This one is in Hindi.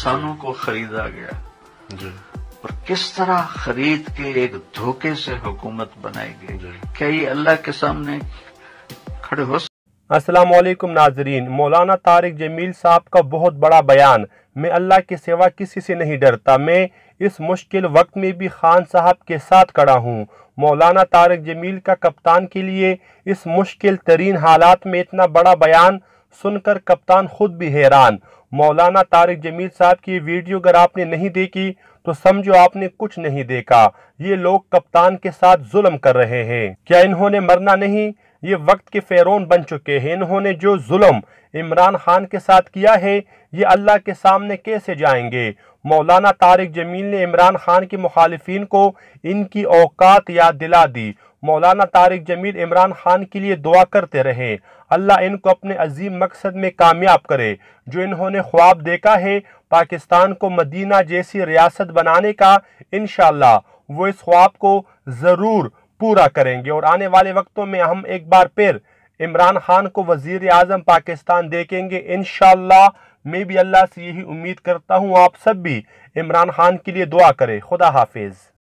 इंसानों को खरीदा गया पर किस तरह खरीद के एक धोखे से हुकूमत बनाई गई क्या ये अल्लाह के सामने खड़े हो अस्सलाम वालेकुम नाजरीन मौलाना तारिक जमील साहब का बहुत बड़ा बयान मैं अल्लाह के सिवा किसी से नहीं डरता मैं इस मुश्किल वक्त में भी खान साहब के साथ खड़ा हूँ मौलाना तारिक जमील का कप्तान के लिए इस मुश्किल तरीन हालात में इतना बड़ा बयान सुनकर कप्तान खुद भी हैरान मौलाना तारिक जमील साहब की वीडियो अगर आपने नहीं देखी तो समझो आपने कुछ नहीं देखा ये लोग कप्तान के साथ जुल्म कर रहे हैं क्या इन्होंने मरना नहीं ये वक्त के फ़ेरोन बन चुके हैं इन्होंने जो जुल्म इमरान खान के साथ किया है ये अल्लाह के सामने कैसे जाएंगे मौलाना तारिक जमील ने इमरान खान के मुखालफन को इनकी औकात याद दिला दी मौलाना तारिक जमील इमरान खान के लिए दुआ करते रहे अल्लाह इनको अपने अजीम मकसद में कामयाब करे जो इन्होंने ख्वाब देखा है पाकिस्तान को मदीना जैसी रियासत बनाने का इन वो इस ख्वाब को ज़रूर पूरा करेंगे और आने वाले वक्तों में हम एक बार फिर इमरान खान को वजीर आजम पाकिस्तान देखेंगे इन मैं भी अल्लाह से यही उम्मीद करता हूँ आप सब भी इमरान खान के लिए दुआ करें खुदा हाफिज़